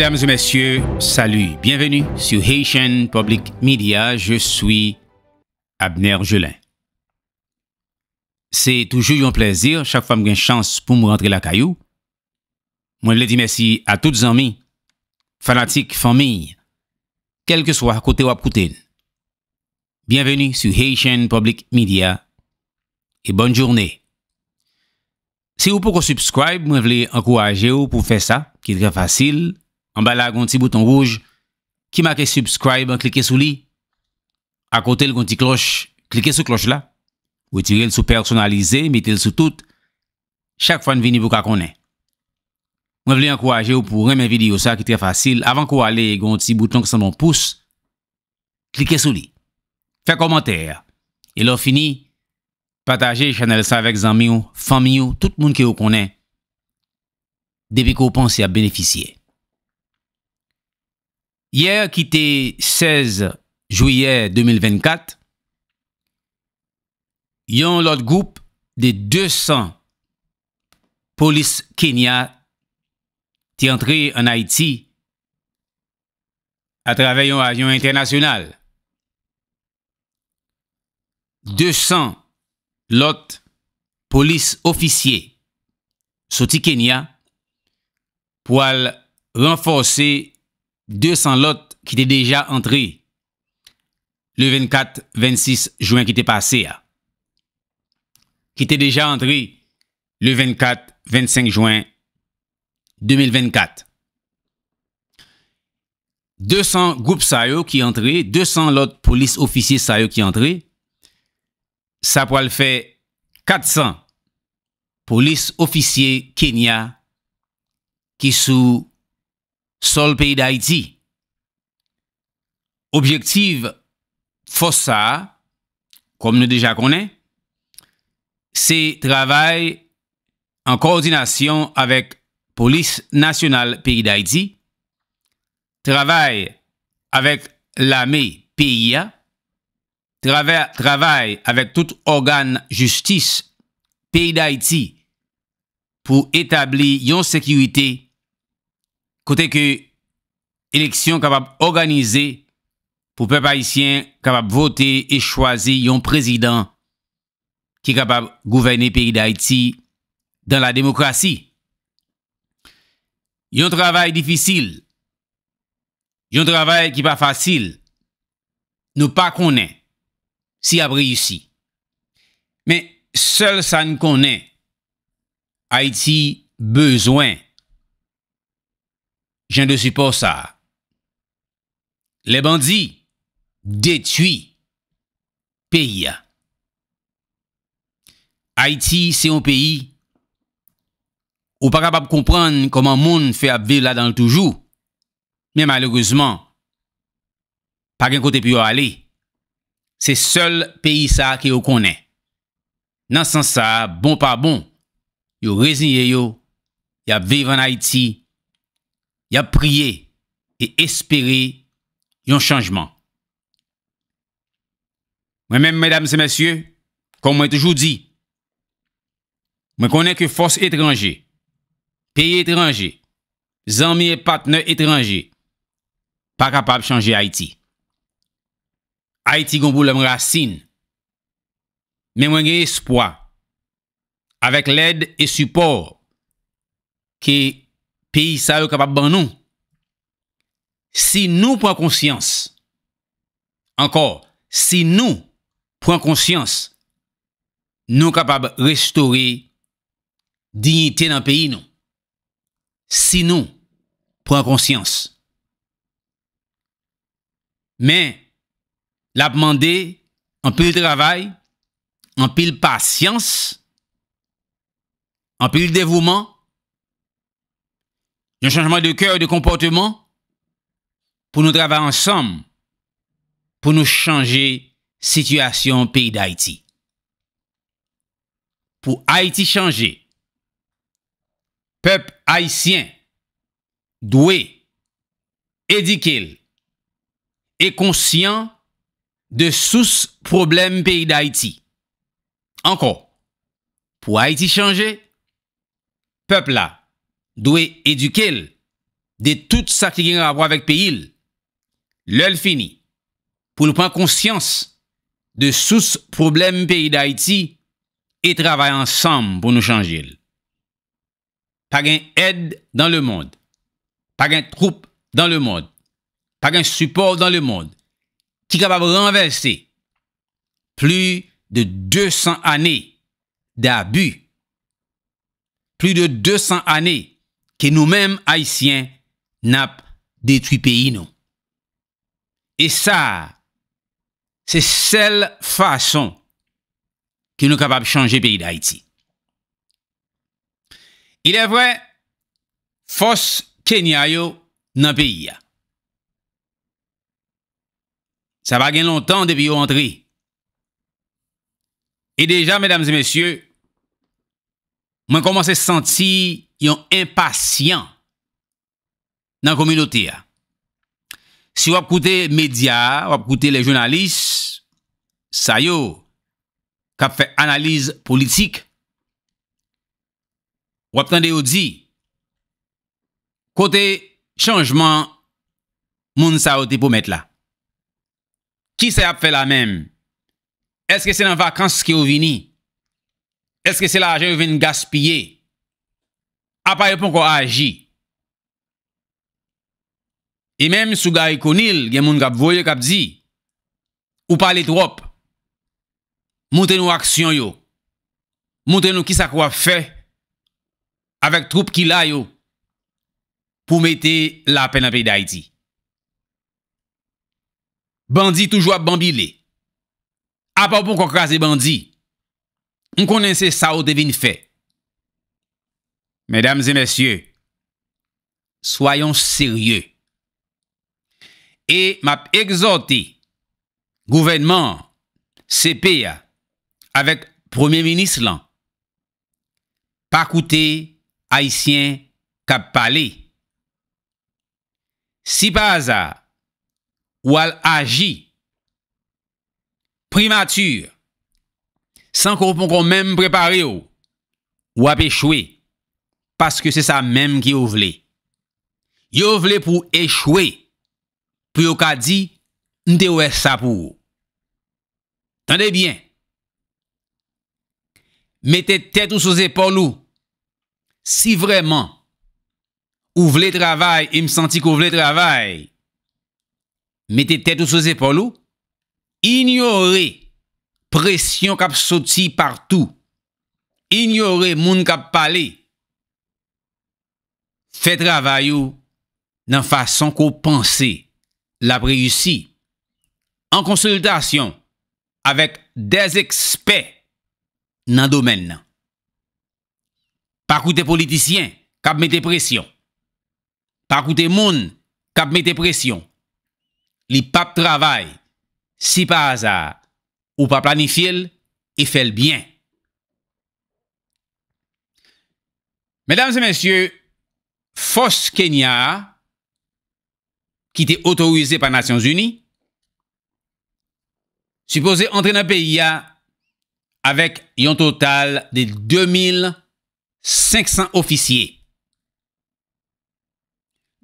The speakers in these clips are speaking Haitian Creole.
Mesdames et messieurs, salut, bienvenue sur Haitian Public Media, je suis Abner Jelin. C'est toujours un plaisir, chaque fois que j'ai une chance pour me rentrer la caillou. Moi, je dis merci à toutes les amis, fanatiques, familles, quel que soit côté ou à côté. Bienvenue sur Haitian Public Media et bonne journée. Si vous pouvez vous abonner, je vous encourager vous pour faire ça, qui est très facile. En bas là, un petit bouton rouge qui marque subscribe, cliquez sur lui. À côté, le petit cloche, cliquez sur cloche là. Ou tirez le sous personnalisé, mettez le sous tout. Chaque fois, vous vous connaître. Je vous encourager pour aimer mes vidéos, ça qui très facile. Avant qu'on aille, il y petit bouton qui mon pouce. Cliquez sur lui. Faites commentaire. Et là, fini. Partagez channel ça avec amis, famille, tout le monde qui vous connaît. Depuis que vous pensez à bénéficier. Yer ki te 16 Jouyè 2024, yon lot goup de 200 polis Kenya ti antre en Haiti a travè yon ajon internasyonal. 200 lot polis ofisye soti Kenya pou al renfose 200 lots qui étaient déjà entrés le 24-26 juin qui était passé. Hein. Qui étaient déjà entrés le 24-25 juin 2024. 200 groupes sao qui entrés, 200 lots police officiers sao qui sont ça Ça pourrait faire 400 police officiers Kenya qui sont sol pays d'Haïti. Objectif, FOSA, comme nous déjà, déjà c'est travail en coordination avec police nationale pays pays d'Haïti, travail avec l'armée pays travail avec tout organe justice pays d'Haïti pour établir une sécurité côté que élection capable d'organiser pour peuple haïtien capable voter et choisir un président qui est capable gouverner le pays d'Haïti dans la démocratie. Un travail difficile. Un travail qui pas facile. Nous pas connaît si a réussi. Mais seul ça ne connaît. Haïti besoin jen de supo sa. Le bandi, detui, peye. Haitie, se yon peyi, ou pa kap ap kompran koman moun fe ap vive la dan l toujou, men malourouzman, pa gen kote pi yo ale, se sol peyi sa ki yo konen. Nan san sa, bon pa bon, yo reziye yo, ap vive an Haitie, Ya priye e espere yon chanjman. Mwen men, mwen mwen mwen mwen, kon mwen toujou di, mwen konen ke fos etranje, peye etranje, zanmi e patne etranje, pa kapab chanje Haiti. Haiti, kon pou lèm rassin, mwen gen espoi, avek led e supor ke mwen mwen mwen mwen pays ça est capable de nous. Si nous prenons conscience, encore, si nous prenons conscience, nous sommes capables de restaurer dignité dans pays. Nous. Si nous prenons conscience. Mais, la un en pile travail, en pile patience, en pile dévouement, un changement de cœur et de comportement pour nous travailler ensemble, pour nous changer situation pays d'Haïti. Pour Haïti changer, peuple haïtien doué, éduqué et conscient de sous problème pays d'Haïti. Encore, pour Haïti changer, peuple là dwe edukel de tout sa ki gen apwa vek peyil, lel fini pou nou pan konsyans de sous problem peyil d'Haïti e travay ansam pou nou chanjil. Pag en ed dan le mond, pag en troupe dan le mond, pag en support dan le mond, ki kap ap renvesse pli de 200 ane de abu, pli de 200 ane ke nou menm Haitien nap detwi peyi nou. E sa, se sel fason ke nou kapap chanje peyi da Haiti. Il evre fos kenyayou nan peyi ya. Sa bagen lontan depi yo antri. E deja, medams et messieurs, mwen komanse santi yon impasyant nan komilote ya. Si wap koute media, wap koute le jounalist, sa yo, kap fe analiz politik, wap tande yo di, kote chanjman, moun sa yo te pou met la. Ki sa yap fe la men? Eske se nan vakans ki yo vini? Eske se la joun vini gaspyeye? A pa yo ponkwa aji. E menm sou gari konil gen moun kap voye kap di. Ou pale trop. Moute nou aksyon yo. Moute nou ki sa kwa fe. Awek troup ki la yo. Pou mete la pen api da iti. Bandi toujwa bambile. A pa yo ponkwa kaze bandi. M konense sa ou devine fe. Mesdames et messieurs, soyons serieux. Et m'ap exhorti gouvernement sepe ya avèk premier ministre lan pa koute haïsien kap pale. Si baza ou al haji primatur san kon kon mèm prepare ou ou ap echoué Paske se sa menm ki yo vle. Yo vle pou echwe. Pou yo ka di, Nte wè sa pou. Tande bien. Mète tèt ou sou zépolou. Si vreman, Ou vle travay, E msanti kou vle travay, Mète tèt ou sou zépolou, Ignore, Mète presyon kap soti partout. Ignore moun kap paley. Fè travayou nan fason ko panse la preyoussi an konsolidasyon avek dez ekspe nan domen nan. Pa koute politisyen, kap mè depresyon. Pa koute moun, kap mè depresyon. Li pap travay, si pa azar, ou pa planifil, e fèl byen. Medan se mensyou, Fos Kenya, ki te otorize pa Nasyons Uni, supose entre na peyi ya avèk yon total de 2500 ofisye.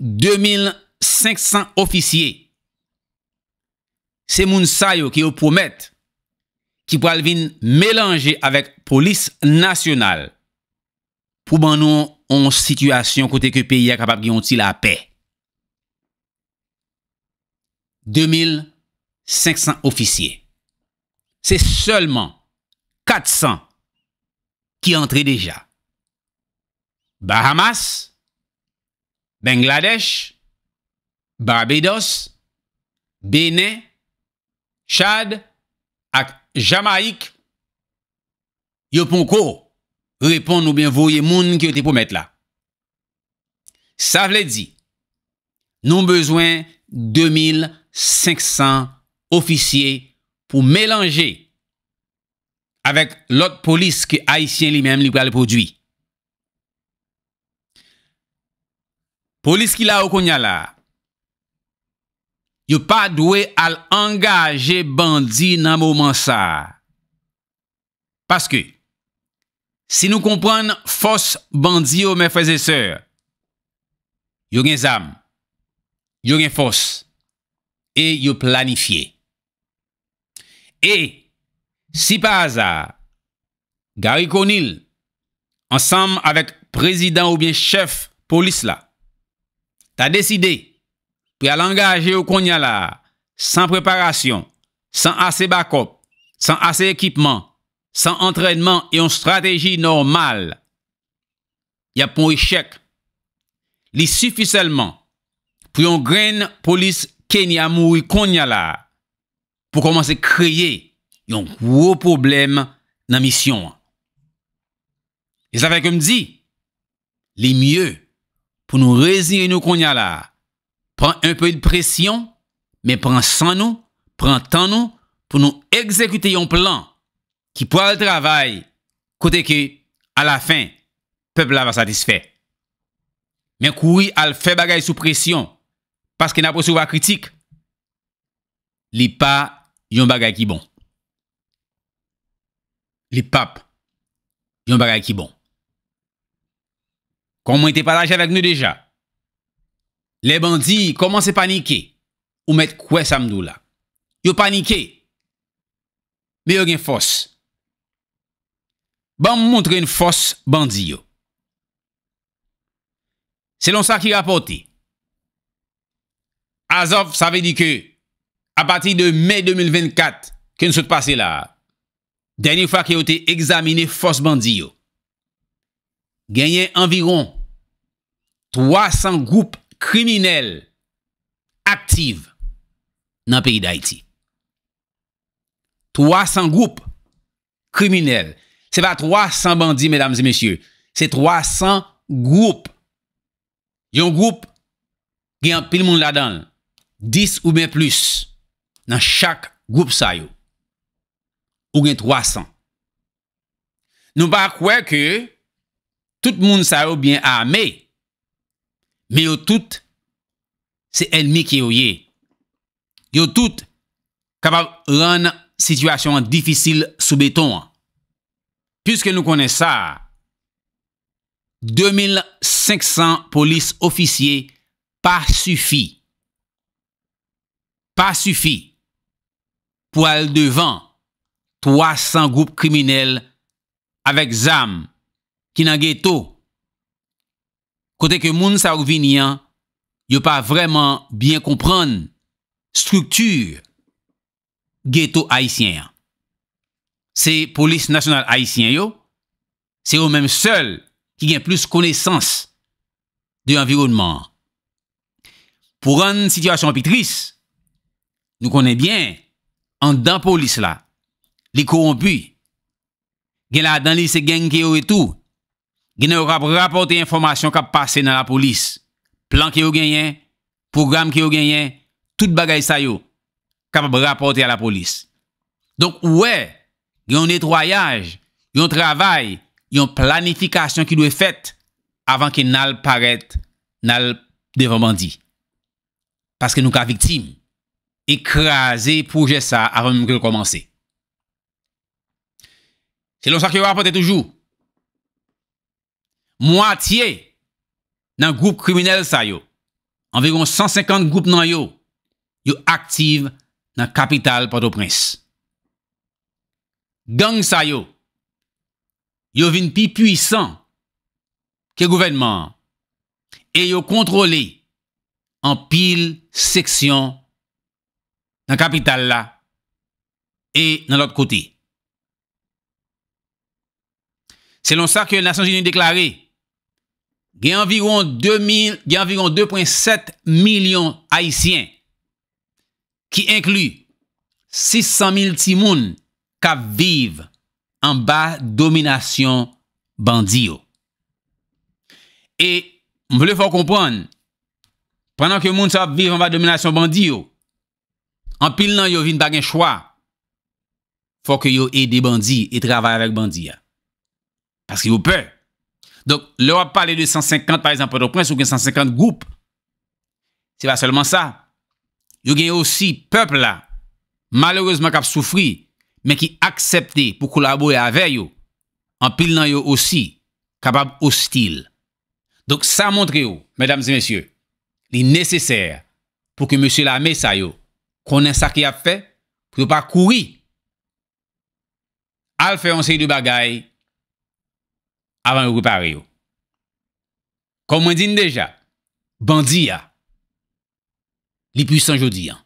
2500 ofisye. Se moun sayo ki yo pou met ki pou alvin melange avèk polis nasyonal. Pou ban nou 11 situasyon kote ke peyi a kapab ki yon ti la pey. 2500 ofisye. Se seulement 400 ki entri deja. Bahamas, Bengladesh, Barbados, Benin, Chad, Ak Jamaik, Yoponkou, Repon nou ben voye moun ki yo te pou met la. Sa vle di, nou bezwen 2500 ofisye pou melanje avèk lot polis ki Haitien li menm li pral produy. Polis ki la okon ya la, yo pa dwe al angaje bandi nan mouman sa. Paske, Si nou kompran fos bandi yo mè fèze sèr, yo gen zam, yo gen fos, e yo planifiye. E, si pa azar, Gary Conil, ansam avèk prezident ou bie chef polis la, ta deside pou ya langaje yo konya la, san preparasyon, san ase bakop, san ase ekipman, san antrenman e yon strategi normal, yapon e chek li suficelman pou yon gren polis kenyamou e konyala pou komanse kreye yon wou problem nan misyon. E zafèk yon mdi, li mye pou nou reziye nou konyala, pran un peu de presyon, men pran san nou, pran tan nou, pou nou ekzekute yon plan. qui pourra le travail, côté que, à la fin, peuple là va satisfait. Mais qui a fait fait sous pression, parce qu'il n'a pas la critique, les pas yon bagay qui bon. papes papes yon Comment qui bon. Comment était là avec nous déjà? Les bandits commencent à paniquer. Ou mettre quoi ça Ils ont paniqué. Mais ont une force. ban mountre yon fos bandiyo. Selon sa ki rapote, Azof sa ve di ke, apati de May 2024, ke n sou te pase la, denye fwa ki yo te examine fos bandiyo, genyen anviron 300 goup kriminel aktive nan peyi de Haiti. 300 goup kriminel Se pa 300 bandi, mesdames et messieurs, se 300 group. Yon group, gen pil moun ladan, 10 ou ben plus, nan chak group sa yo, ou gen 300. Nou pa kwe ke, tout moun sa yo ben ame, me yo tout, se enmi ki yo ye. Yo tout, kapav ren situasyon difisil soubeton an. Puske nou konen sa, 2500 polis ofisye pa sufi. Pa sufi. Poal devan, 300 goup kriminel avek zam ki nan ghetto. Kote ke moun sa ouvin yan, yo pa vreman byen kompran struktur ghetto haisyen yan. Se polis nasyonal haisyen yo, se yo menm sel ki gen plus konesans di environman. Pou ran situasyon pitris, nou konen bien, an dan polis la, li korompi, gen la danlise gen ki yo etou, gen yo kap rapote informasyon kap pase nan la polis. Plan ki yo genyen, program ki yo genyen, tout bagay sa yo, kap rapote a la polis. Donk ouwe, yon netroyaj, yon travay, yon planifikasyon ki lou e fet avan ke nal paret, nal devoman di. Paske nou ka viktim, ekraze pouje sa avan mwen ke lou komanse. Se lonsak yo apote toujou, mwatiye nan goup kriminel sa yo, anveyron 150 goup nan yo, yo aktive nan kapital pato prins. gang sa yo, yo vin pi puissant que gouvernement et yo contrôlé en pile section dans la capitale là et dans l'autre côté. Selon ça que les Nations Unies déclaré, il y a environ environ 2.7 millions haïtiens qui inclut 600 000 timounes kap vive an ba dominasyon bandi yo. E, mwen lè fò kompran, pranan ke moun sap vive an ba dominasyon bandi yo, an pil nan yo vin bagen chwa, fò ke yo e de bandi e travè avèk bandi ya. Pask yon pè. Donk, lè wè pa lè 250 parèz an potoprens ou gen 150 goup. Se pa selman sa, yo gen yo si pepl la, malorezman kap soufri, men ki aksepte pou kolabowe ave yo, an pil nan yo osi, kapab ostil. Dok sa montre yo, mesdames et messieurs, li neseser pou ke monsie la mesay yo, konen sa ki ap fe, pou yo pa kouri, al fe ansay di bagay, avan yo koupare yo. Komwen din deja, bandiya, li pwisan jodi an.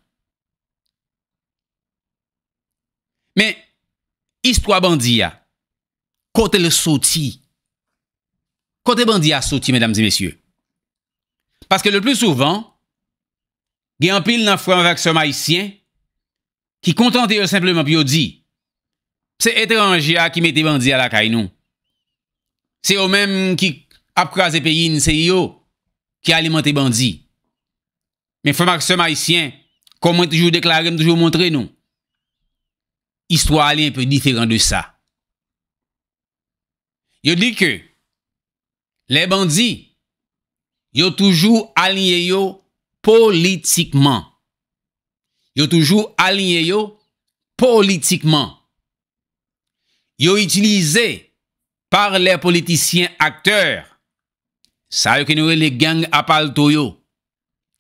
Men, histwa bandiya, kote le soti, kote bandiya soti, mesdames et messieurs. Paske le plus souvan, gen pil nan fran vak se maïsien, ki kontante yo simpleman pi yo di, se etranjia ki mette bandiya la kay nou. Se yo menm ki apkwaze peyi in se yo, ki alimante bandi. Men, fran vak se maïsien, kon mwen toujou deklare, mwen toujou montre nou, Histoire est un peu différent de ça. Yo dit que les bandits yo toujou alinye yo politikman. Yo toujou alinye yo politikman. Yo itilize par les politiciens acteurs. Sa yo kenewe le gang Apal Toyo.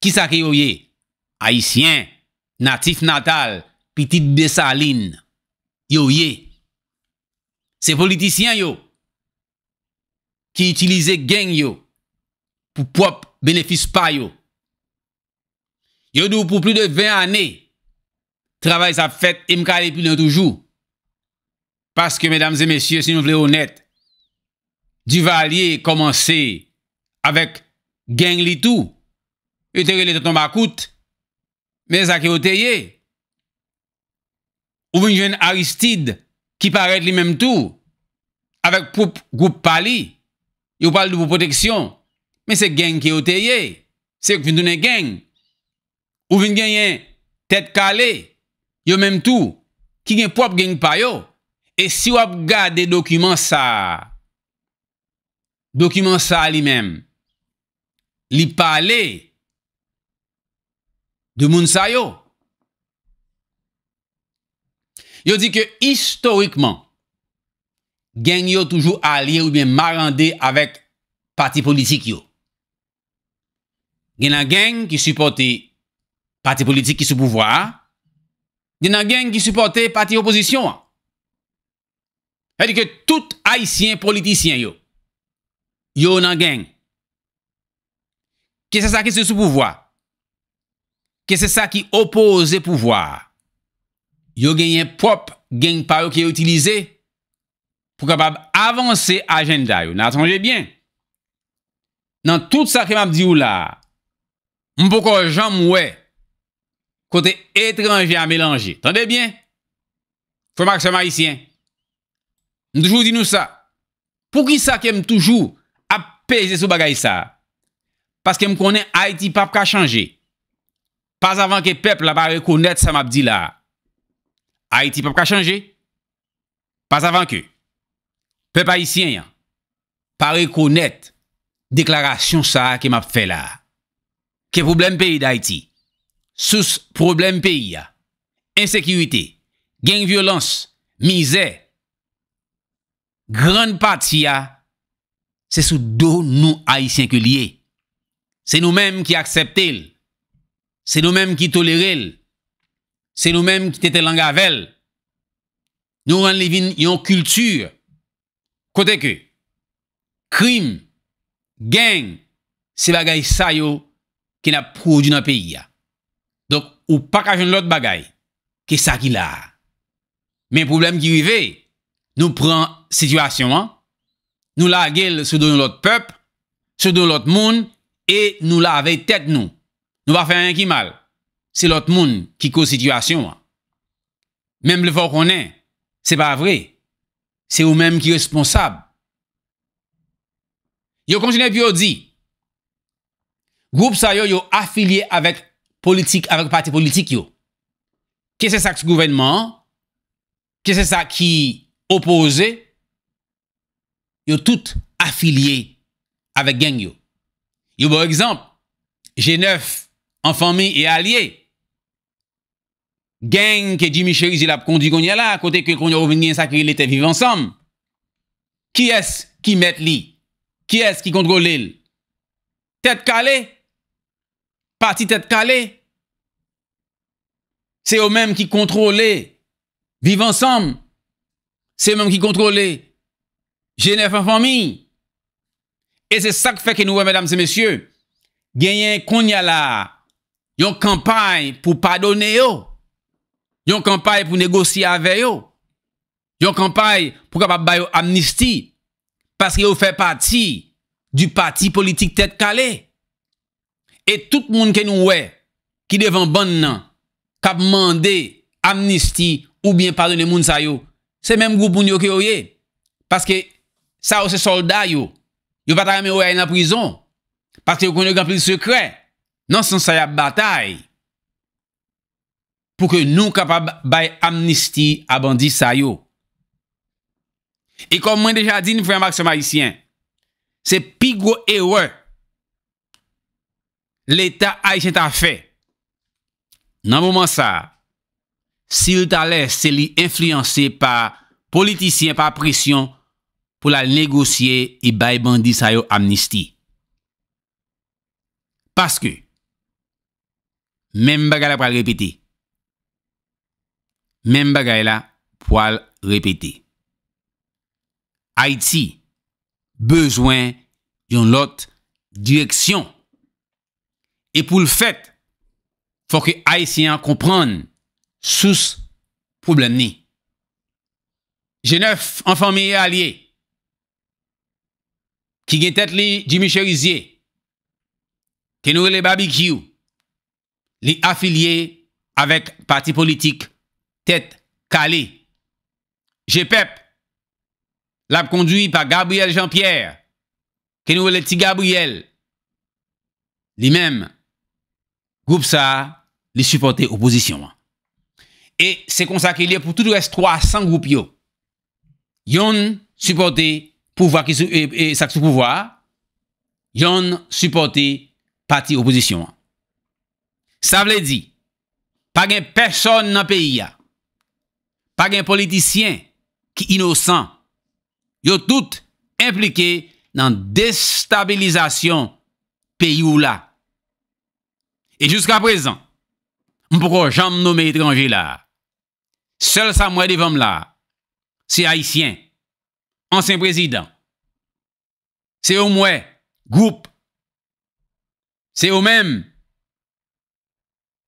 Kisa ki yo ye? Haitien, natif natal, piti de saline. yo C'est politiciens yo qui utilisent gang yo pour propre bénéfice pa yo. Yo pour plus de 20 années travail ça fait et me calé plus toujours. Parce que mesdames et messieurs, si nous voulons honnête, Duvalier commencé avec gang li tout. et été tombé à coûte. Mais ça qui Ou vin jwen Aristide ki paret li menm tou avek poup goup pali yo pale dupo proteksyon men se gen kye oteye se vin dounen gen ou vin gen yen tet kale yo menm tou ki gen prop gen pa yo e si wap gade dokumen sa dokumen sa li menm li pale di moun sa yo Yo dit que historiquement, gang yo toujours allié ou bien marandé avec parti politique yo. Gen la gang qui supporte parti politique qui sous pouvoir. Gen la gang qui supporte parti opposition. cest à que tout haïtien politicien yo, yo nan gang. Que c'est ça qui se sous pouvoir? Que c'est ça qui oppose pouvoir? Yo genyen prop geny parou ki yo itilize pou kapab avanse ajenda yo. Nan atranje bien. Nan tout sa ke map di ou la, m pou kon jan mwe kote etranje a melanje. Tande bien? Fou mak se marisyen. M toujou di nou sa. Pou ki sa kem toujou ap peze sou bagay sa? Paske m konen Haiti pap ka chanje. Pas avan ke pep la pa rekonet sa map di la. Haïti pep ka chanje. Pas avan ke. Pep haïtien. Pari konet. Deklarasyon sa ke map fe la. Ke problem pey da Haïti. Sous problem pey ya. Insekirite. Genk violans. Mize. Gran pati ya. Se sou do nou haïtien ke liye. Se nou menm ki aksepte el. Se nou menm ki tolere el. Se nou menm ki tete langa vel. Nou ran li vin yon kultur. Kote ke? Krim, geng, se bagay sa yo ki na prodou nan peyi ya. Dok ou pakajon lot bagay. Ke sa ki la? Men problem ki vive, nou pran situasyon an. Nou la gel se donon lot pep, se donon lot moun, e nou la avey tet nou. Nou va fe an yon ki mal. Se lot moun ki ko situasyon an. Mem le for konen. Se pa vre. Se ou menm ki responsab. Yo konjene pi yo di. Goup sa yo yo afilye avèk politik, avèk pati politik yo. Kè se sa ki gouvenman? Kè se sa ki opose? Yo tout afilye avèk gen yo. Yo bon ekzamp. Je nef an fami e alyey. genk e jimi cheri zil ap kondi konye la kote ke konye ouveni en sakri lite viv ansam ki es ki met li ki es ki kontrole l tet kale pati tet kale se ou menm ki kontrole viv ansam se ou menm ki kontrole jenef an fami e se sak feke nouwe menm se mesye genye konye la yon kampay pou padone yo Yon kampay pou negosye ave yo. Yon kampay pou kap ap bayo amnisti. Paske yo fe pati du pati politik tet kale. Et tout moun ke nou we ki devan ban nan kap mande amnisti ou bien pardonne moun sa yo. Se menm goupoun yo ke yo ye. Paske sa yo se solda yo. Yo pata yon me we ay nan prizon. Paske yo konyo gampil sekre. Non san sa yon batayi. pou ke nou kapab bay amnistie a bandi sa yo. E kom mwen deja di, nou fèm ak se magicien, se pigwo e wè, l'Etat a y chen ta fè. Nan mouman sa, si louta lè, se li influense pa politisyen pa presyon pou la negosye e bay bandi sa yo amnistie. Paske, menm baga la pral repiti, Mem bagay la, poal repete. Haïti, bezwen yon lot direksyon. E pou l fèt, fò ke Haïtien kompran sous pou blan ni. Je nef an famye alye ki gen tèt li jimichè rizye, ke noure le barbikyou, li afilye avèk pati politik kalé. Je pep l ap kondoui pa Gabriel Jean-Pierre ke nou vel eti Gabriel li mem goup sa li supporte oposisyon. E se konsakilè pou tout ou est 300 goup yo. Yon supporte pouva ki sa ksou pouva. Yon supporte pati oposisyon. Sa vle di pa gen person nan peyi ya pas gen politicien qui innocent. Yo tout impliqué dans déstabilisation pays ou là. Et jusqu'à présent, m'pourquoi jamais nommer étranger là? Seul ça moi devant là, c'est haïtien, ancien président. C'est au moins groupe. C'est au même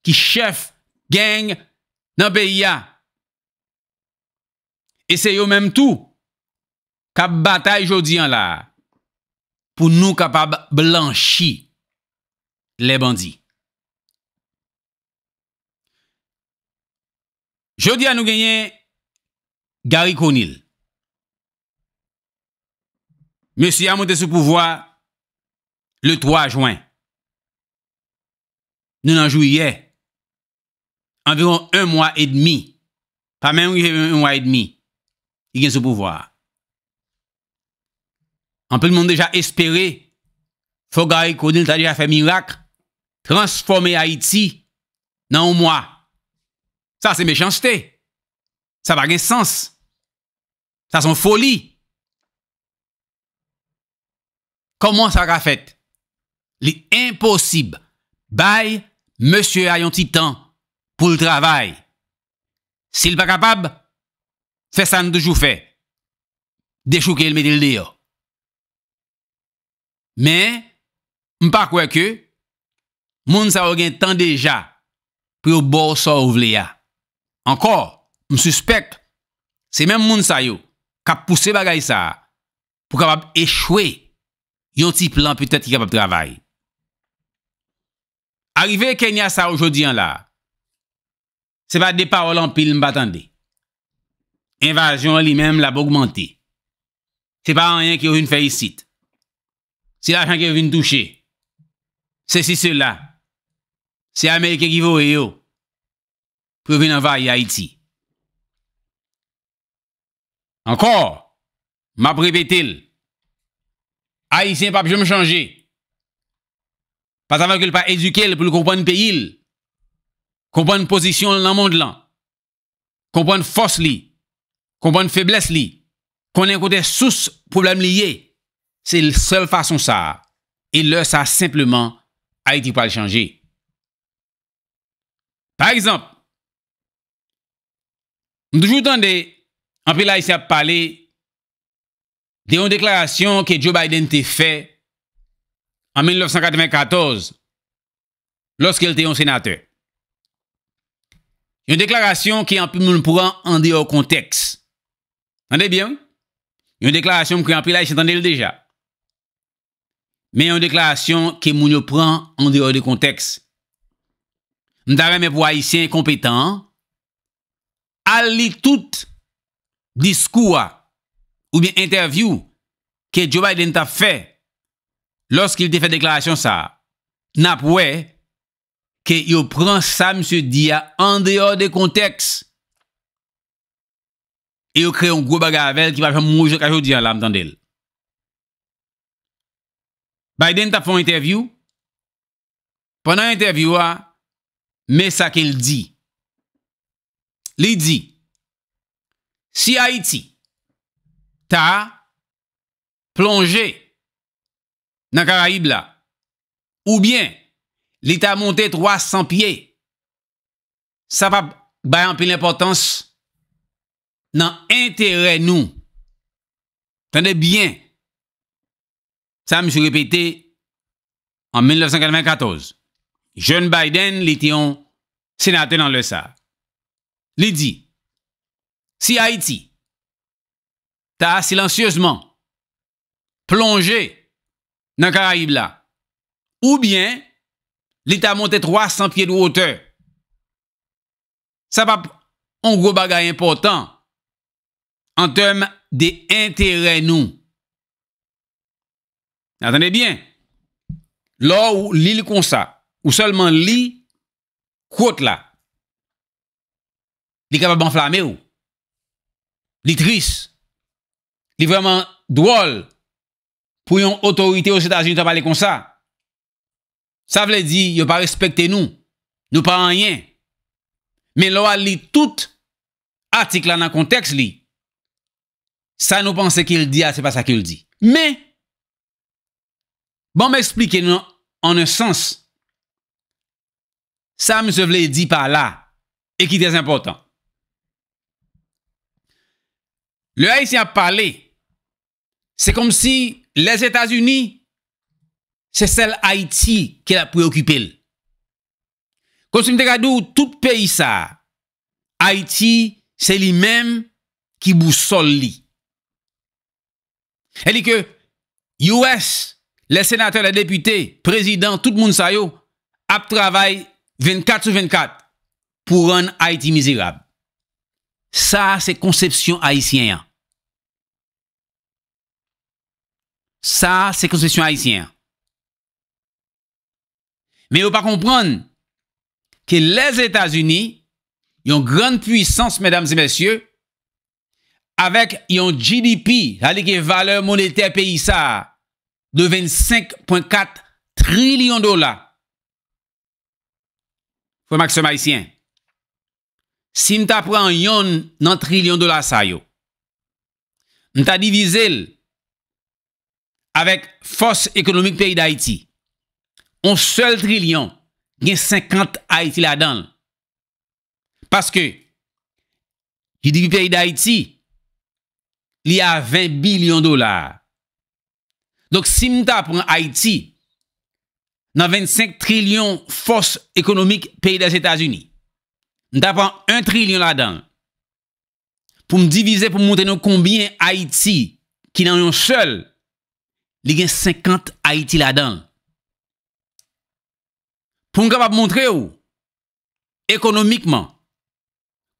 qui chef gang dans pays et c'est eux-mêmes tout. kap bataille jodi an la, pour nous kapab bandits. les bandits Jodi à nous gagner Gary Conil. Monsieur a monté sous pouvoir le 3 juin. Nous en juillet. environ un mois et demi, Pas même un mois et demi, il a ce pouvoir. En peu le monde déjà espéré, Fogari a déjà fait miracle, transformer Haïti Non, un mois. Ça, c'est méchanceté. Ça n'a pas sens. Ça, c'est folie. Comment ça a fait? C'est impossible. Bye, monsieur Ayon temps pour le travail. S'il n'est pas capable, Fè san dèjou fè, dèchou kèl mèdèl dèyo. Mè, m pa kwe kè, moun sa ou gen tan dèja pou yo bo sa ou vle ya. Ankor, m suspect, se mèm moun sa yo kap pousse bagay sa pou kap ap echwe yon ti plan pwetèt ki kap ap travay. Arrive kenya sa oujodi an la, se va depa ou lanpil m batande. invasion lui-même l'a augmenté. C'est pas rien qui vient faire ici. C'est l'argent qui vient toucher. C'est si cela. C'est Amérique qui vaut yo. Pour venir envahir Haïti. Encore, m'a répété. Haïtien pas me changer. Pas avant qu'il pas éduqué pour comprendre pays. Comprendre position dans le monde là. Comprendre force une faiblesse, li. un côté sous problème lié, c'est la seule façon ça. Et là ça simplement Haiti le changer. Par exemple, toujours tande, en la ici ici pale, de une déclaration que Joe Biden a fait en 1994 lorsqu'il était un sénateur. Une déclaration qui plus anpe moun prend en dehors contexte. Entendez bien? Une déclaration que en là, j'entendais déjà. Mais une déclaration que moun prend en dehors du de contexte. M'dare mes pour haïtien compétent aller tout discours ou bien interview que Joe Biden t'a fait lorsqu'il t'a fait déclaration ça. N'a pas que il prend ça monsieur en dehors du de contexte. E yo kre yon gwo baga avel ki va fèm mwou jok ajo di an la mtandil. Biden ta foun interview. Pwennan yon interview a, me sa ke l di. Li di, si Haiti ta plonge nan Karaib la, ou bien, li ta monte 300 piye, sa pa bayan pi l importans Dans nous. nous. tenez bien. me suis répété en 1994. Jeune Biden l'était sénateur sénateur le sa. Il dit, si Haïti ta plongé dans le Caraïbe-là, ou bien l'État monté 300 pieds de hauteur, ça va un gros bagage important en termes d'intérêt intérêts nous. Attendez bien. Là où l'île comme ça, ou seulement l'île, quote là, il est capable d'enflammer ou. Il triste. Il est vraiment drôle pour une autorité aux États-Unis de parler comme ça. Ça veut dire, ils pas respecté nous. Nous pas rien. Mais là, lit tout article dans le contexte, li, ça nous pensons qu'il dit, ah, c'est pas ça qu'il dit. Mais, bon, mexpliquez en un sens, ça, monsieur voulait dit par là, et qui est important. Le Haïtien a parlé, c'est comme si les États-Unis, c'est celle Haïti qui l'a préoccupé. Comme si tout pays ça, Haïti, c'est lui-même qui boussole elle dit que US, les sénateurs, les députés, présidents, tout le monde ça yo, a 24 sur 24 pour rendre Haïti misérable. Ça, c'est conception haïtienne. Hein. Ça, c'est conception haïtienne. Mais ne pas comprendre que les États-Unis, ils ont grande puissance, mesdames et messieurs, avèk yon GDP, alè ke valeur monèlte pe yisa, de 25.4 trilyon dola. Fò maksema yisyen, si mta prè an yon nan trilyon dola sa yo, mta divize l avèk fòs ekonomik pe yi d'Haïti, an sèl trilyon gen 50 Haïti la dan. Paske ki divi pe yi d'Haïti, li a 20 bilion dolar. Dok si m ta pran Haiti, nan 25 trilion fos ekonomik pey da Zeta Zuni, m ta pran 1 trilion la dan, pou m divize pou m montre nou konbien Haiti ki nan yon sel, li gen 50 Haiti la dan. Pou m kapap montre ou, ekonomikman,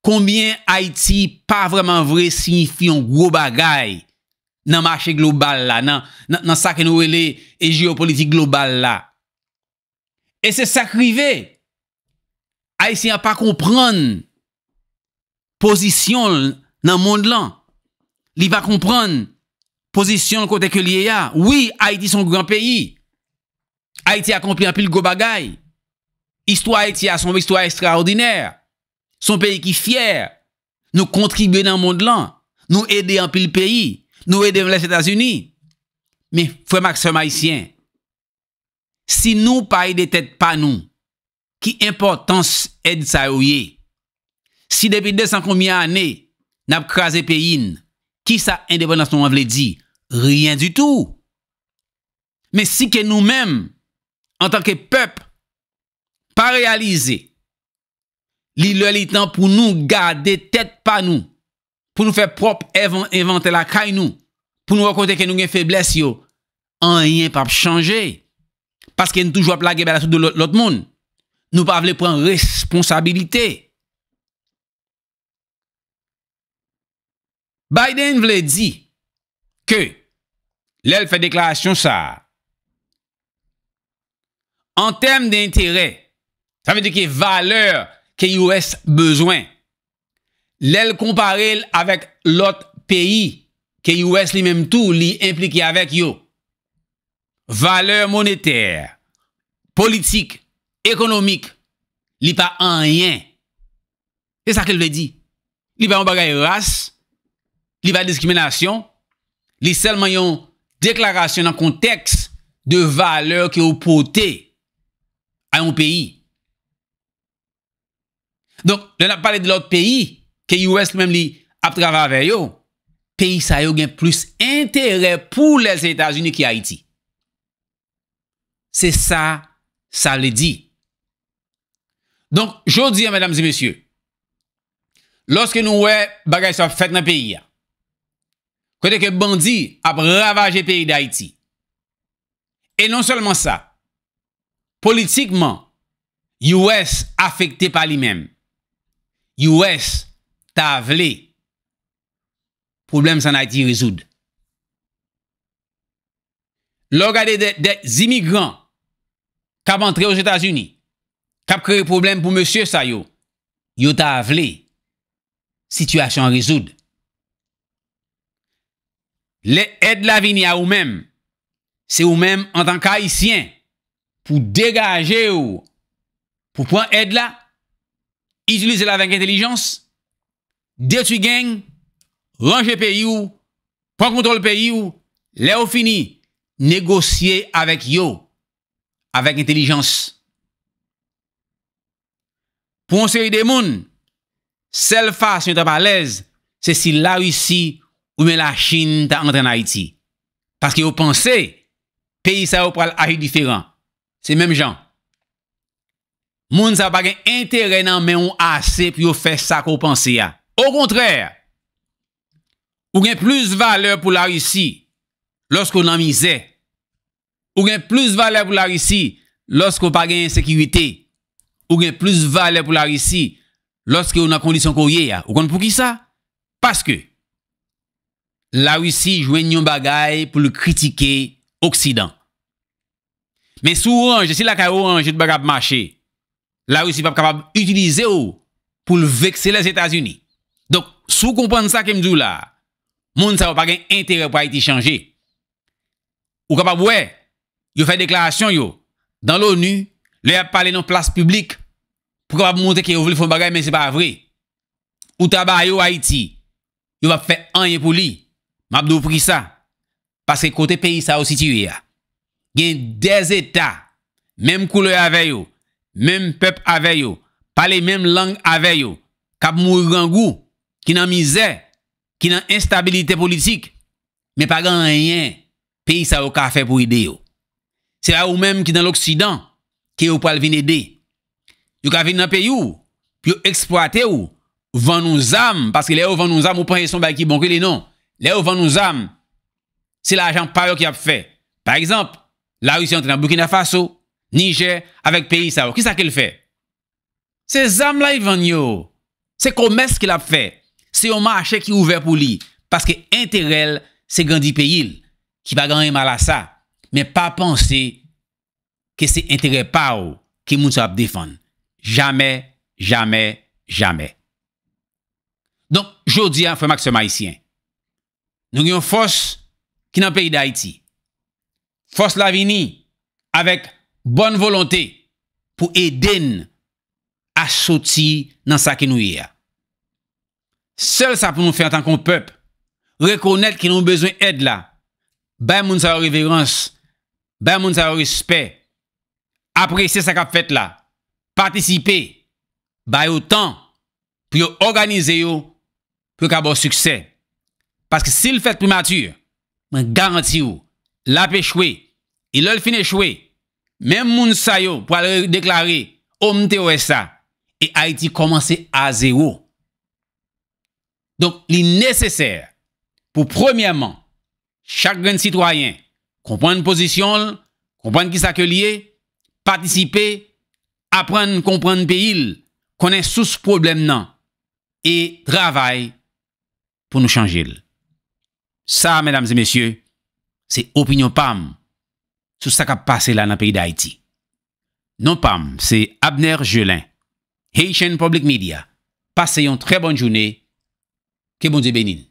Combien Haïti pas vraiment vrai signifie un gros bagay dans marché global là, dans, dans, que nous voulons et géopolitique globale là. Et c'est ça Haïti n'a pas comprendre position dans le monde là. Il va comprendre position côté que y a. Oui, Haïti son grand pays. Haïti accompli un pile gros bagay. Histoire Haïti a son histoire extraordinaire. Son pays qui fier. Nous contribue dans le monde là. Nous aider en pile pays. Nous aider les États-Unis. Mais, frère Maxime Haïtien, si nous pas des tête pas nous, qui importance aide ça Si depuis 200 combien années nous avons crasé pays, qui sa indépendance nous veut dit? Rien du tout. Mais si que nous-mêmes, en tant que peuple, pas réalisé li lè lè tan pou nou gade tèt pa nou, pou nou fè prop inventè la kaj nou, pou nou wakote kè nou gen fèbles yo, an yè pa p chanje, paske yè nou toujwa plage be la soute de lot moun, nou pa vle pren responsabilite. Biden vle di ke lè l fè deklarasyon sa en tem dè interè, sa mè di ki valeur ke y ou es bezwen. Lè l kompare l avèk l ot peyi ke y ou es li mèm tou li impliki avèk yo. Valeur moneter, politik, ekonomik, li pa anyen. E sa ke l vè di? Li pa yon bagay ras, li pa diskimènasyon, li selman yon deklarasyon an konteks de valeur ki ou pote a yon peyi. Donk, lè nap pale de lòt peyi, ke US lèm li ap travè avè yo, peyi sa yo gen plus interè pou lèl se Etats-Unis ki Haiti. Se sa, sa lè di. Donk, jò di, mèdames et messieurs, lòske nou wè bagay sa fèt nan peyi, kote ke bandi ap ravè jè peyi d'Haïti. E non sèlman sa, politikman, US afèkte pa li mèm. Yow es, ta vle, problem sa na iti rezoud. Log a de de zi migran, kap antre yo jeta zuni, kap kre problem pou monsye sa yow, yow ta vle, situasyon rezoud. Le ed la vini a ou mem, se ou mem an tan ka isyen, pou degaje ou, pou pon ed la, itilize la vek entelijans, detu gen, ranje pe yu, pran kontrol pe yu, le ou fini, negosye avek yo, avek entelijans. Pounse yu demoun, sel fase yon tap alez, se si la wisi, ou men la chine ta antren ha iti. Panske yo panse, pe yi sa yo pral a yi diferan, se menm jan. moun sa pa gen entere nan men ou ase pou yo fè sa ko panse ya. Ou kontrèr, ou gen plus vale pou la russi losk ou nan mizè. Ou gen plus vale pou la russi losk ou pa gen ensekirite. Ou gen plus vale pou la russi losk ou nan kondisyon ko ye ya. Ou kon pou ki sa? Paske, la russi jwen yon bagay pou l'o kritike oksidan. Men sou anj, se la ka ou anj et bak ap mache, la Russie pas capable d'utiliser pour vexer les États-Unis. Donc, si vous comprenez ça que je là, monde ça pas intérêt pour Haïti changer. Ou capable ouais, yo fait déclaration yo dans l'ONU, les a parlé dans place publique pour montrer que vous voulez faire choses, mais c'est pas vrai. Ou tabay au Haïti, vous va faire rien pour lui. M'a pris ça parce que côté pays ça aussi situé a. deux des états même couleur avec eux même peuple avec yo, parler même langue avec yo, cap mourir en goût, qui n'a misère, qui n'a instabilité politique, mais pas grand rien, pays ça au fait pour aider yo. C'est là ou même qui dans l'Occident, qui au pas venir aider. Yo ka venir dans pays ou, puis exploiter ou, vendre nos armes, parce que les vendent nos âmes ou prend son bail qui bon les non. ils vendent nos armes. c'est l'argent par qui a fait. Par exemple, la Russie entre dans Burkina Faso, Niger avèk peyi sa ou. Ki sa ke l fè? Se zam la y vanyo. Se komè s ki l ap fè. Se yon man achè ki ouver pou li. Paske enterel se gandhi peyi. Ki pa gandhi mal a sa. Men pa panse ke se enterel pa ou ki moun sa ap defon. Jamè, jamè, jamè. Donk, jodi an fè mak se maïsien. Nou yon fòs ki nan peyi d'Haïti. Fòs la vini avèk Bon volante pou eden asoti nan sa ki nou ya. Sele sa pou nou fe an tan kon pep, rekonet ki nou bezwen ed la, bay moun sa yo reverans, bay moun sa yo respe, apresye bon sa ka fet la, patisipe, bay ou tan pou yo organize yo, pou yo ka bo suksè. Paske si l fet primatur, mwen garanti yo, la pe chwe, ilol finè chwe, bay moun sa yo, Même moun sa pour le déclarer homme ça et Haïti commencer à zéro. Donc, il est nécessaire pour premièrement chaque grand citoyen comprendre position, comprendre qui ça participer, apprendre comprendre pays, connaître sous ce problème non et travail pour nous changer. Ça mesdames et messieurs, c'est opinion PAM sou sa ka pase la nan peyi da Haiti. Non pam, se Abner Jelin, Haitian Public Media, pase yon tre bon jounè, ke bon di benin.